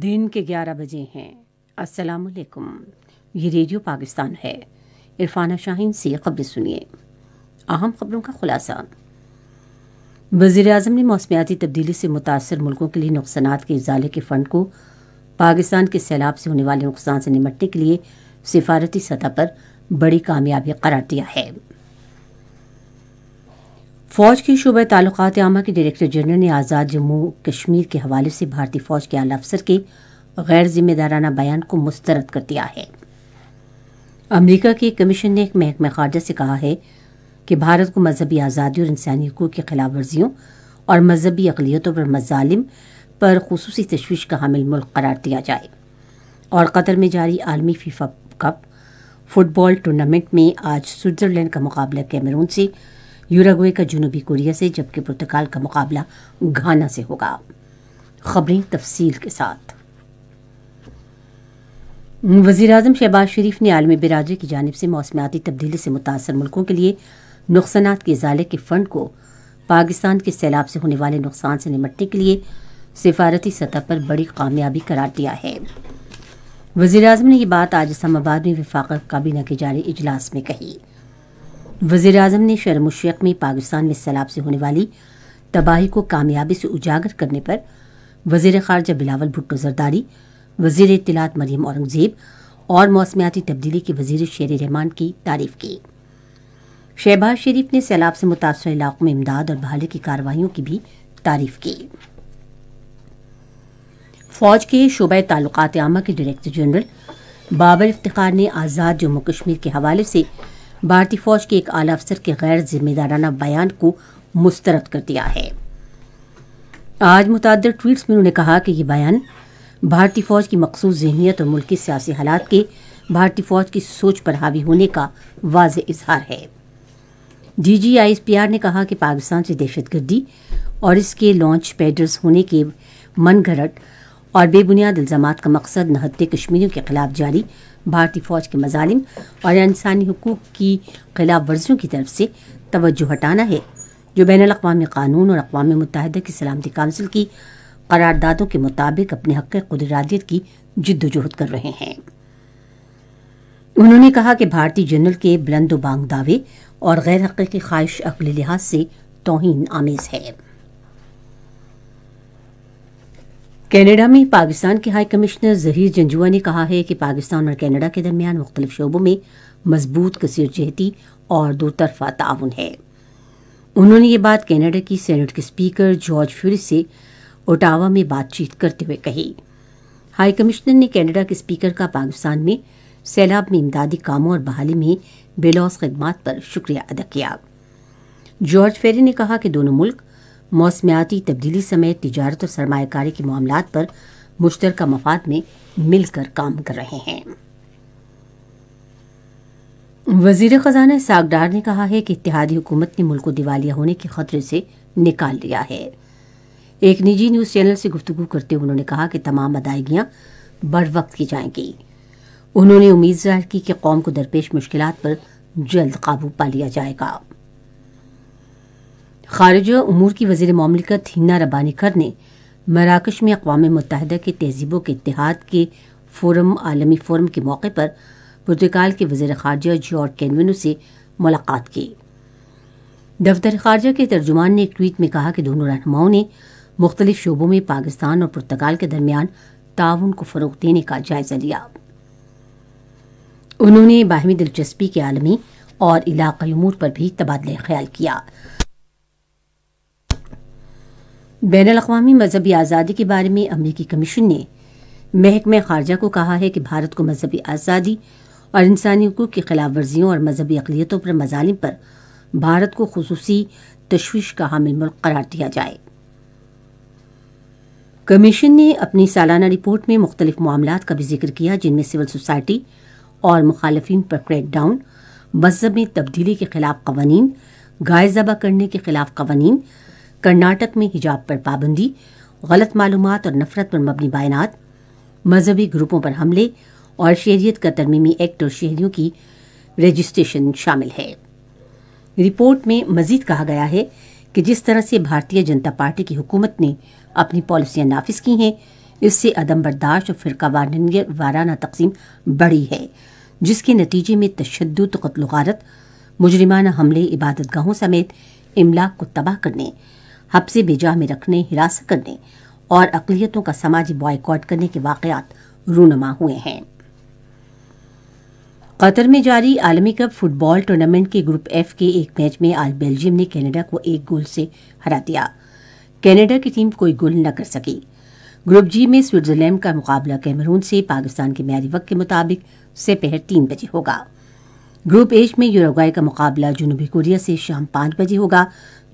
दिन के 11 बजे हैं अस्सलाम वालेकुम ये रेडियो पाकिस्तान है इरफाना शाहीन से खबरें सुनिए अहम खबरों का खुलासा वजीर अजम ने मौसमियाती तब्दीली से मुतासर मुल्कों के लिए नुकसान के इजाले के फ़ंड को पाकिस्तान के सैलाब से होने वाले नुकसान से निपटने के लिए सिफारती सतह पर बड़ी कामयाबी करार दिया है फौज के शुबे तालुकात आमा के डायरेक्टर जनरल ने आज़ाद जम्मू कश्मीर के हवाले से भारतीय फौज के आला अफसर के गैर जिम्मेदाराना बयान को मुस्तरद कर दिया है अमरीका के कमीशन ने एक महकमा खारजा से कहा है कि भारत को मजहबी आज़ादी और इंसानी हकूक की खिलाफ वर्जियों और मजहबी अकलीतों पर मजालिम पर खसूस तशवीश का हामिल मुल्क करार दिया जाए और कतर में जारी आलमी फीफा कप फुटबॉल टूर्नामेंट में आज स्विट्ज़रलैंड का मुकाबला कैमरून से यूरागवे का जुनूबी कोरिया से जबकि पुर्तगाल का मुकाबला घाना से होगा खबरें तफसील के साथ वजीर अजम शहबाज शरीफ ने आलमी बिरादरी की जानब से मौसमियाती तब्दीली से मुतासर मुल्कों के लिए नुकसान के इजाले के फंड को पाकिस्तान के सैलाब से होने वाले नुकसान से निमटने के लिए सिफारती सतह पर बड़ी कामयाबी करार दिया है वजीर अजम ने यह बात आज इस्लामाबाद में विफाक काबीना के जारी इजलास में कही वजीर अजम ने शर मुशरक में पाकिस्तान में सैलाब से होने वाली तबाही को कामयाबी से उजागर करने पर वजीर खारजा बिलावल भुट्टो जरदारी वजीर इतलात मरियम औरंगजेब और मौसमियाती तब्दीली के वजीर शेर रहमान की तारीफ की शहबाज शरीफ ने सैलाब से मुतासर इलाकों में इमदाद और बहाली की कार्रवाई की भी तारीफ की फौज के शोबा ताल्लुकात आमा के डायरेक्टर जनरल बाबर इफ्तार ने आज़ाद जम्मू कश्मीर के हवाले से भारतीय फौज के एक आला अफसर के गैर जिम्मेदाराना बयान को मुस्तरद कर दिया है आज मुतद ट्वीट्स में उन्होंने कहा कि यह बयान भारतीय फौज की मखसूस जहनीत और मुल्क सियासी हालात के भारतीय फौज की सोच पर हावी होने का वाज इजहार है D G I S P R ने कहा कि पाकिस्तान से दहशतगर्दी और इसके लॉन्च पैडर्स होने के मन और बेबुनियाद इल्ज़ाम का मकसद नहत्ते कश्मीरियों के खिलाफ जारी भारतीय फ़ौज के मजालिम और इंसानी हकूक़ की खिलाफ वर्जियों की तरफ से तवज्जो हटाना है जो बैन अवी कानून और अकवा मुतहद की सलामती काउंसिल की करारदादों के मुताबिक अपने हक़ कुदरादियत की जद्दोजहद कर रहे हैं उन्होंने कहा कि भारतीय जनरल के बुलंदोबांग दावे और गैर हक़ की ख्वाहिश अकली लिहाज से तोहन आमेज़ है कनाडा में पाकिस्तान के हाई कमिश्नर जहीर जंजुआ ने कहा है कि पाकिस्तान और कनाडा के दरमियान मुख्तलिफ शोबों में मजबूत कसर जहती और दो तरफा ताउन है उन्होंने ये बात कनाडा की सेनेट के स्पीकर जॉर्ज फ्यूरिस से ओटावा में बातचीत करते हुए कही हाई कमिश्नर ने कनाडा के स्पीकर का पाकिस्तान में सैलाब में इमदादी कामों और बहाली में बेलौस खदमात पर शुक्रिया अदा किया जॉर्ज फेरी ने कहा कि दोनों मुल्क मौसमियाती तब्दीली समेत तजारत और सरमाकारी के मामला पर मुश्तर मफाद में मिलकर काम कर रहे हैं वजीर खजाना सागडार ने कहा है कि इतिहादी हुकूमत ने मुल्क को दिवालिया होने के खतरे से निकाल लिया है एक निजी न्यूज़ चैनल से गुफ्तु करते हुए उन्होंने कहा कि तमाम अदायगियां बर वक्त की जाएंगी उन्होंने उम्मीद जाहिर की कि कौम को दरपेश मुश्किल पर जल्द काबू पा लिया जाएगा खारजा उमूर की वजी ममलिकत हिना रबानीकर ने मराकश में अकवा मुतहद के तहजीबों के इतिहाद के फोरम आलमी फोरम के मौके पर पुर्तगाल के वजीर खारजा जॉर्ज कैनवेनो से मुलाकात की दफ्तर खारजा के तर्जुमान ने एक ट्वीट में कहा कि दोनों रहनुमाओं ने मुख्तलिफ शोबों में पाकिस्तान और पुर्तगाल के दरमियान ताउन को फ़रोग देने का जायज़ा लिया उन्होंने बाहमी दिलचस्पी के आलमी और इलाकई उमूर पर भी तबादला ख्याल किया बैन अवी मजहबी आज़ादी के बारे में अमरीकी कमीशन ने महकमे खारजा को कहा है कि भारत को मजहबी आज़ादी और इंसानी हकूक की खिलाफ वर्जियों और मजहबी अकलीतों पर मजालिम पर भारत को खसूस तशवीश का हामिल मुल्क करार दिया जाए कमीशन ने अपनी सालाना रिपोर्ट में मुख्तलिफ मामला का भी जिक्र किया जिनमें सिविल सोसाइटी और मुखालफन पर क्रैक डाउन मजहब तब्दीली के खिलाफ कवानी गाय जबा करने के खिलाफ कवानी कर्नाटक में हिजाब पर पाबंदी गलत मालूम और नफरत पर मबनी बयानत मजहबी ग्रुपों पर हमले और शहरीत का तरमीमी एक्ट और शहरियों की रजिस्ट्रेशन शामिल है रिपोर्ट में मजीद कहा गया है कि जिस तरह से भारतीय जनता पार्टी की हुकूमत ने अपनी पॉलिसियां नाफिज की हैं इससे अदम बर्दाश्त और फिरका वाराना तकसीम बढ़ी है जिसके नतीजे में तशद कत्ल गारत मुजरिमाना हमले इबादत गाहों समेत इमलाक को तबाह करने हबसे बेजा में रखने हिरासत करने और अकलीतों का समाजी बॉयकॉट करने के वाकयात रूनमा हुए हैं कतर में जारी आलमी कप फुटबॉल टूर्नामेंट के ग्रुप एफ के एक मैच में आज बेल्जियम ने कनाडा को एक गोल से हरा दिया कनाडा की टीम कोई गोल न कर सकी ग्रुप जी में स्विट्जरलैंड का मुकाबला कैमरून से पाकिस्तान के म्यारी वक्त के मुताबिक सुपहर तीन बजे होगा ग्रुप एच में यूरोगाय का मुकाबला जनूबी कोरिया से शाम पाँच बजे होगा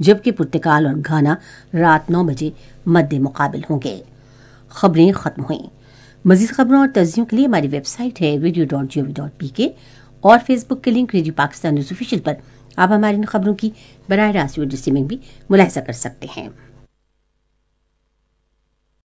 जबकि पुर्तगाल और घाना रात नौ बजे मद्दे मुकाबल होंगे खबरें खत्म हुई मजीद खबरों और तजियों के लिए हमारी वेबसाइट है radio dot G O V dot P K और फेसबुक के link radio Pakistan news official पर आप हमारी इन खबरों की बरह रास्त वीडियो स्ट्रीमिंग भी मुलाहजा कर सकते हैं